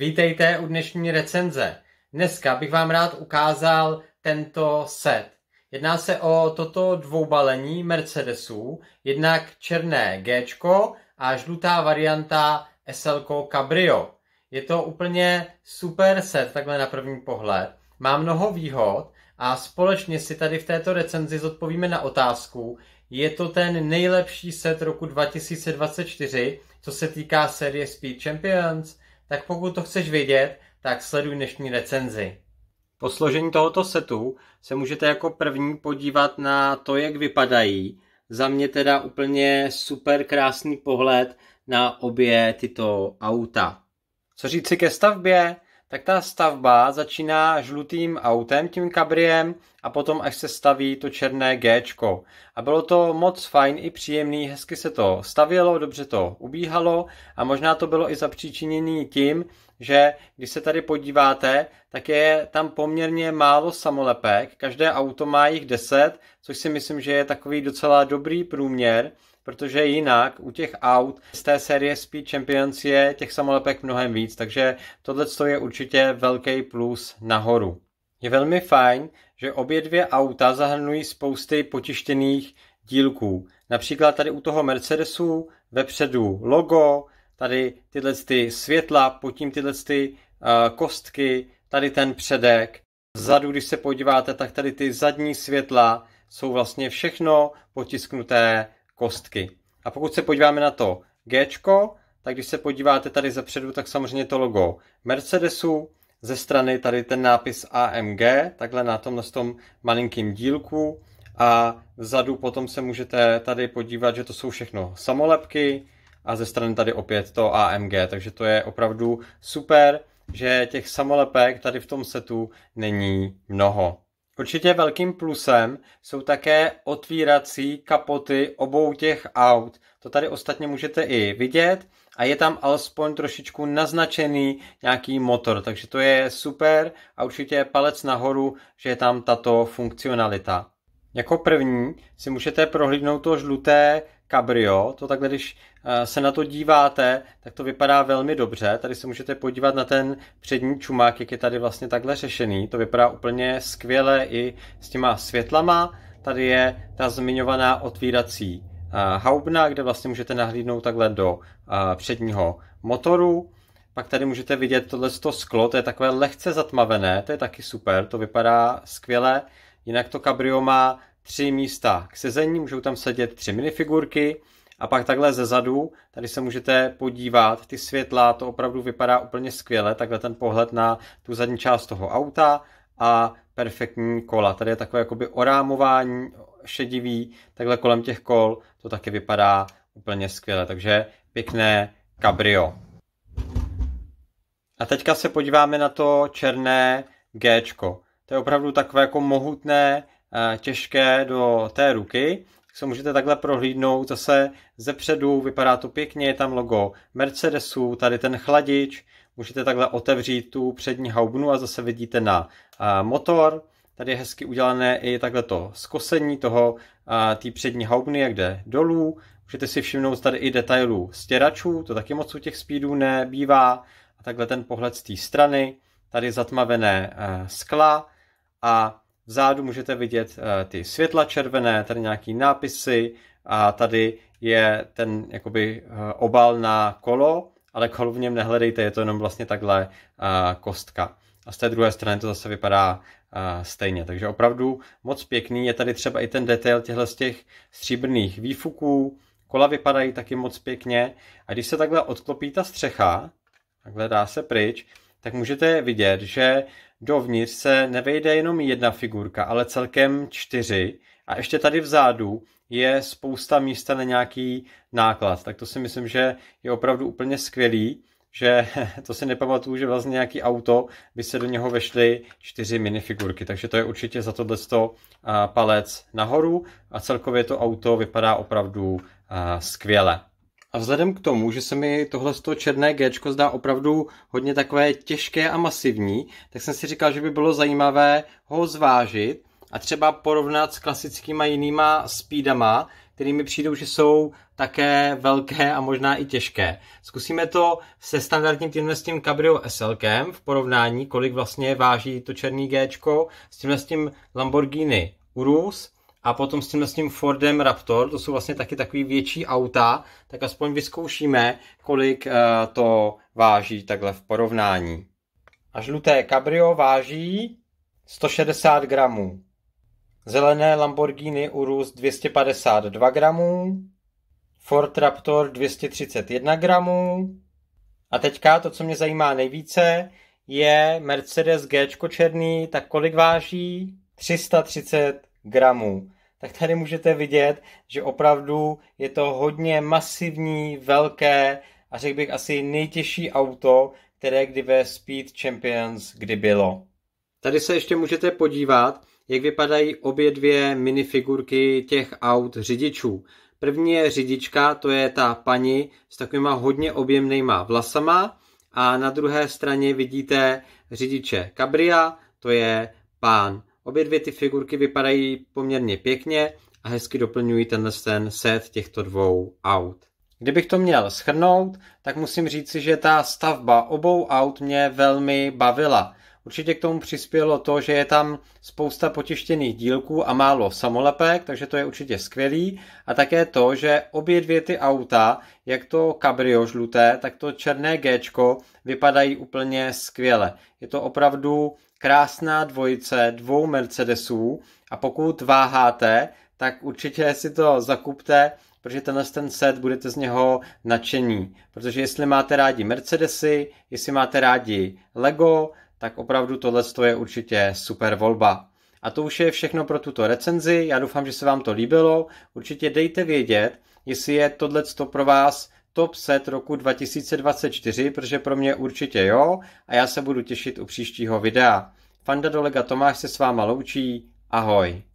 Vítejte u dnešní recenze. Dneska bych vám rád ukázal tento set. Jedná se o toto dvoubalení Mercedesů, jednak černé G a žlutá varianta SL Cabrio. Je to úplně super set takhle na první pohled. Má mnoho výhod a společně si tady v této recenzi zodpovíme na otázku, je to ten nejlepší set roku 2024, co se týká série Speed Champions – tak pokud to chceš vědět, tak sleduj dnešní recenzi. Po složení tohoto setu se můžete jako první podívat na to, jak vypadají. Za mě teda úplně super krásný pohled na obě tyto auta. Co říci ke stavbě? Tak ta stavba začíná žlutým autem, tím kabriem a potom až se staví to černé G. A bylo to moc fajn i příjemný, hezky se to stavělo, dobře to ubíhalo a možná to bylo i zapříčiněné tím, že když se tady podíváte, tak je tam poměrně málo samolepek, každé auto má jich 10, což si myslím, že je takový docela dobrý průměr, protože jinak u těch aut z té série Speed Champions je těch samolepek mnohem víc, takže tohle je určitě velký plus nahoru. Je velmi fajn, že obě dvě auta zahrnují spousty potištěných dílků. Například tady u toho Mercedesu vepředu logo, tady tyhle ty světla, pod tím tyhle ty eh, kostky, tady ten předek. Vzadu, když se podíváte, tak tady ty zadní světla jsou vlastně všechno potisknuté kostky. A pokud se podíváme na to G, tak když se podíváte tady zepředu, tak samozřejmě to logo Mercedesu, ze strany tady ten nápis AMG, takhle na tomhle tom malinkým dílku a vzadu potom se můžete tady podívat, že to jsou všechno samolepky a ze strany tady opět to AMG, takže to je opravdu super, že těch samolepek tady v tom setu není mnoho. Určitě velkým plusem jsou také otvírací kapoty obou těch aut. To tady ostatně můžete i vidět a je tam alespoň trošičku naznačený nějaký motor, takže to je super a určitě palec nahoru, že je tam tato funkcionalita. Jako první si můžete prohlídnout to žluté cabrio, to takhle, když eh, se na to díváte, tak to vypadá velmi dobře. Tady se můžete podívat na ten přední čumák, jak je tady vlastně takhle řešený. To vypadá úplně skvěle i s těma světlama. Tady je ta zmiňovaná otvírací haubna, kde vlastně můžete nahlídnout takhle do předního motoru. Pak tady můžete vidět tohle sklo, to je takové lehce zatmavené, to je taky super, to vypadá skvěle. Jinak to kabrio má tři místa k sezení, můžou tam sedět tři minifigurky a pak takhle ze zadu, tady se můžete podívat, ty světla, to opravdu vypadá úplně skvěle, takhle ten pohled na tu zadní část toho auta a perfektní kola. Tady je takové jakoby orámování, šedivý, takhle kolem těch kol, to taky vypadá úplně skvěle, takže pěkné cabrio. A teďka se podíváme na to černé G. To je opravdu takové jako mohutné, eh, těžké do té ruky. Tak se můžete takhle prohlídnout zase ze předu, vypadá to pěkně, je tam logo Mercedesu, tady ten chladič, můžete takhle otevřít tu přední haubnu a zase vidíte na eh, motor. Tady je hezky udělané i takhle to skosení toho té přední haubny, jak jde dolů. Můžete si všimnout tady i detailů stěračů, to taky moc u těch speedů nebývá. A takhle ten pohled z té strany, tady zatmavené e, skla a vzadu můžete vidět e, ty světla červené, tady nějaký nápisy a tady je ten jakoby e, obal na kolo, ale kolo v něm nehledejte, je to jenom vlastně takhle kostka. A z té druhé strany to zase vypadá stejně. Takže opravdu moc pěkný. Je tady třeba i ten detail těchto z těch stříbrných výfuků. Kola vypadají taky moc pěkně. A když se takhle odklopí ta střecha, takhle dá se pryč, tak můžete vidět, že dovnitř se nevejde jenom jedna figurka, ale celkem čtyři. A ještě tady vzadu je spousta místa na nějaký náklad. Tak to si myslím, že je opravdu úplně skvělý že to si nepamatuju, že vlastně nějaký auto by se do něho vešly čtyři minifigurky, takže to je určitě za tohleto palec nahoru a celkově to auto vypadá opravdu skvěle. A vzhledem k tomu, že se mi tohle černé G zdá opravdu hodně takové těžké a masivní, tak jsem si říkal, že by bylo zajímavé ho zvážit a třeba porovnat s klasickýma jinýma speedama, kterými přijdou, že jsou také velké a možná i těžké. Zkusíme to se standardním tímhle s tím Cabrio SLkem v porovnání, kolik vlastně váží to černý G s tímhle s tím Lamborghini Urus a potom s tímhle s tím Fordem Raptor, to jsou vlastně taky takový větší auta, tak aspoň vyzkoušíme, kolik eh, to váží takhle v porovnání. A žluté Cabrio váží 160 gramů. Zelené Lamborghini Urus 252 gramů, Ford Raptor 231 gramů. A teďka to, co mě zajímá nejvíce, je Mercedes G černý, tak kolik váží? 330 gramů. Tak tady můžete vidět, že opravdu je to hodně masivní, velké a řekl bych asi nejtěžší auto, které kdy ve Speed Champions kdy bylo. Tady se ještě můžete podívat, jak vypadají obě dvě minifigurky těch aut řidičů. První je řidička, to je ta paní s takovýma hodně objemnýma vlasama a na druhé straně vidíte řidiče Cabria, to je pán. Obě dvě ty figurky vypadají poměrně pěkně a hezky doplňují tenhle ten set těchto dvou aut. Kdybych to měl schrnout, tak musím říci, že ta stavba obou aut mě velmi bavila. Určitě k tomu přispělo to, že je tam spousta potištěných dílků a málo samolepek, takže to je určitě skvělý. A také to, že obě dvě ty auta, jak to cabrio žluté, tak to černé G, vypadají úplně skvěle. Je to opravdu krásná dvojice dvou Mercedesů a pokud váháte, tak určitě si to zakupte, protože tenhle ten set budete z něho nadšení. Protože jestli máte rádi Mercedesy, jestli máte rádi Lego, tak opravdu tohle je určitě super volba. A to už je všechno pro tuto recenzi, já doufám, že se vám to líbilo, určitě dejte vědět, jestli je tohle pro vás top set roku 2024, protože pro mě určitě jo a já se budu těšit u příštího videa. Fanda Dolega Tomáš se s váma loučí, ahoj.